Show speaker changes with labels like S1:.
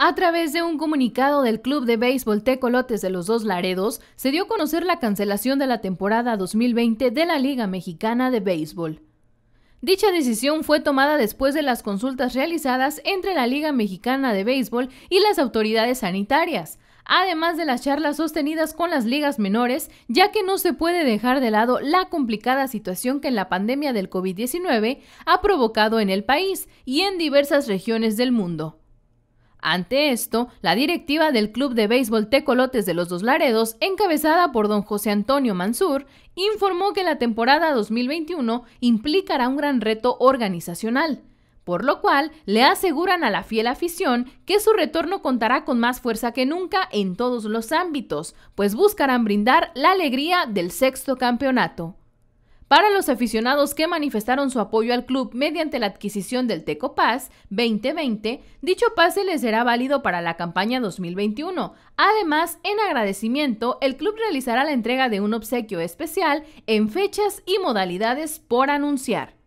S1: A través de un comunicado del Club de Béisbol Tecolotes de los Dos Laredos, se dio a conocer la cancelación de la temporada 2020 de la Liga Mexicana de Béisbol. Dicha decisión fue tomada después de las consultas realizadas entre la Liga Mexicana de Béisbol y las autoridades sanitarias, además de las charlas sostenidas con las ligas menores, ya que no se puede dejar de lado la complicada situación que la pandemia del COVID-19 ha provocado en el país y en diversas regiones del mundo. Ante esto, la directiva del Club de Béisbol Tecolotes de los Dos Laredos, encabezada por don José Antonio Mansur, informó que la temporada 2021 implicará un gran reto organizacional, por lo cual le aseguran a la fiel afición que su retorno contará con más fuerza que nunca en todos los ámbitos, pues buscarán brindar la alegría del sexto campeonato. Para los aficionados que manifestaron su apoyo al club mediante la adquisición del Teco Pass 2020, dicho pase les será válido para la campaña 2021. Además, en agradecimiento, el club realizará la entrega de un obsequio especial en fechas y modalidades por anunciar.